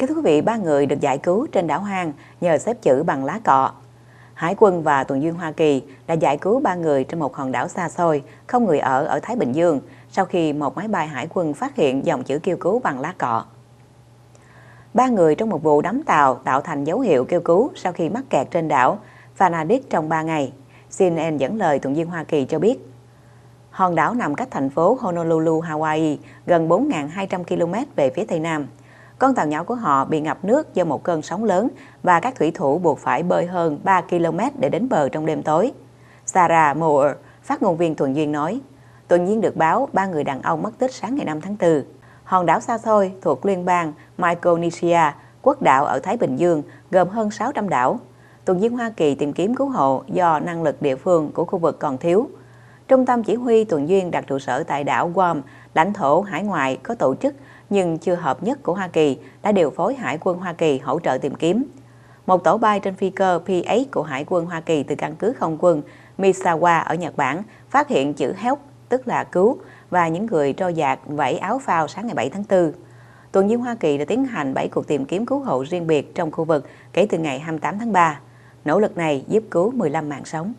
Kính thưa quý vị, ba người được giải cứu trên đảo hoang nhờ xếp chữ bằng lá cọ. Hải quân và tuần duyên Hoa Kỳ đã giải cứu ba người trên một hòn đảo xa xôi, không người ở ở Thái Bình Dương, sau khi một máy bay hải quân phát hiện dòng chữ kêu cứu bằng lá cọ. Ba người trong một vụ đắm tàu tạo thành dấu hiệu kêu cứu sau khi mắc kẹt trên đảo Vanadic trong 3 ngày. CNN dẫn lời tuần duyên Hoa Kỳ cho biết. Hòn đảo nằm cách thành phố Honolulu, Hawaii, gần 4.200 km về phía tây nam – con tàu nhỏ của họ bị ngập nước do một cơn sóng lớn và các thủy thủ buộc phải bơi hơn 3 km để đến bờ trong đêm tối. Sarah Moore, phát ngôn viên Thuận Duyên nói, Tuần nhiên được báo ba người đàn ông mất tích sáng ngày 5 tháng 4. Hòn đảo xa xôi thuộc liên bang Micronesia, quốc đảo ở Thái Bình Dương, gồm hơn 600 đảo. Tuần duyên Hoa Kỳ tìm kiếm cứu hộ do năng lực địa phương của khu vực còn thiếu – Trung tâm Chỉ huy Tuần Duyên đặt trụ sở tại đảo Guam, lãnh thổ hải ngoại có tổ chức nhưng chưa hợp nhất của Hoa Kỳ đã điều phối Hải quân Hoa Kỳ hỗ trợ tìm kiếm. Một tổ bay trên phi cơ PA của Hải quân Hoa Kỳ từ căn cứ không quân Misawa ở Nhật Bản phát hiện chữ help, tức là cứu, và những người trôi giạt vẫy áo phao sáng ngày 7 tháng 4. Tuần Duyên Hoa Kỳ đã tiến hành 7 cuộc tìm kiếm cứu hộ riêng biệt trong khu vực kể từ ngày 28 tháng 3. Nỗ lực này giúp cứu 15 mạng sống.